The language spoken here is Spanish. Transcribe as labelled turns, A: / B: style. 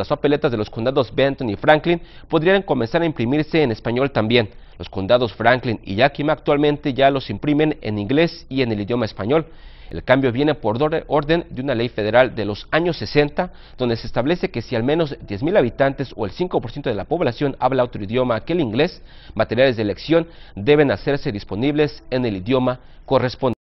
A: Las papeletas de los condados Benton y Franklin podrían comenzar a imprimirse en español también. Los condados Franklin y Yakima actualmente ya los imprimen en inglés y en el idioma español. El cambio viene por orden de una ley federal de los años 60, donde se establece que si al menos 10.000 habitantes o el 5% de la población habla otro idioma que el inglés, materiales de elección deben hacerse disponibles en el idioma correspondiente.